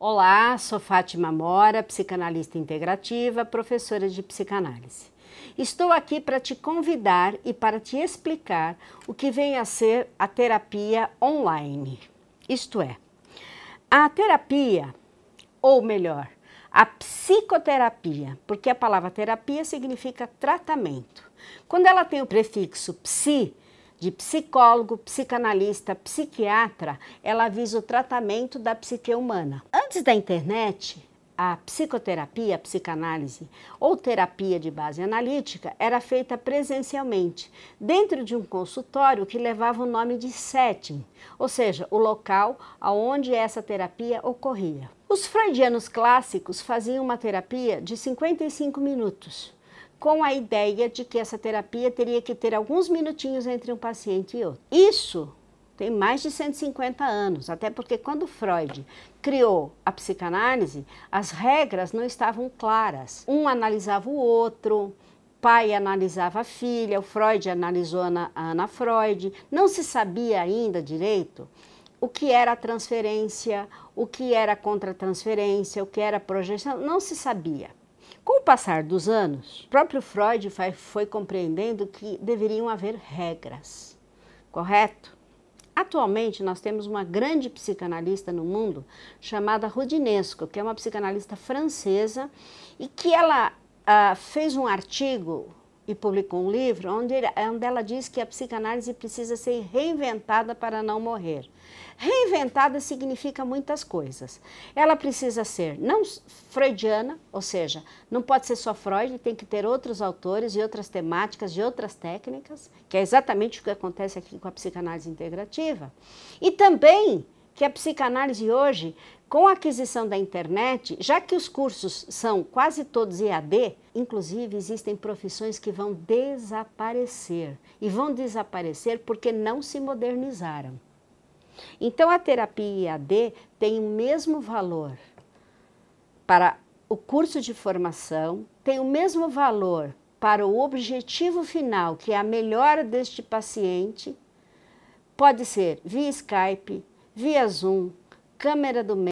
Olá, sou Fátima Mora, psicanalista integrativa, professora de psicanálise. Estou aqui para te convidar e para te explicar o que vem a ser a terapia online. Isto é, a terapia, ou melhor, a psicoterapia, porque a palavra terapia significa tratamento. Quando ela tem o prefixo psi, de psicólogo, psicanalista, psiquiatra, ela visa o tratamento da psique humana. Antes da internet, a psicoterapia, a psicanálise ou terapia de base analítica era feita presencialmente, dentro de um consultório que levava o nome de setting, ou seja, o local aonde essa terapia ocorria. Os freudianos clássicos faziam uma terapia de 55 minutos com a ideia de que essa terapia teria que ter alguns minutinhos entre um paciente e outro. Isso tem mais de 150 anos, até porque quando Freud criou a psicanálise, as regras não estavam claras. Um analisava o outro, pai analisava a filha, o Freud analisou a Ana Freud, não se sabia ainda direito o que era transferência, o que era contratransferência, o que era projeção, não se sabia. Com o passar dos anos, o próprio Freud foi compreendendo que deveriam haver regras, correto? Atualmente, nós temos uma grande psicanalista no mundo chamada Rudinesco, que é uma psicanalista francesa e que ela uh, fez um artigo e publicou um livro onde, onde ela diz que a psicanálise precisa ser reinventada para não morrer. Reinventada significa muitas coisas. Ela precisa ser não freudiana, ou seja, não pode ser só Freud, tem que ter outros autores e outras temáticas, e outras técnicas, que é exatamente o que acontece aqui com a psicanálise integrativa. E também que a psicanálise hoje com a aquisição da internet, já que os cursos são quase todos EAD, inclusive existem profissões que vão desaparecer e vão desaparecer porque não se modernizaram. Então a terapia EAD tem o mesmo valor para o curso de formação, tem o mesmo valor para o objetivo final, que é a melhora deste paciente, pode ser via Skype, via Zoom, câmera do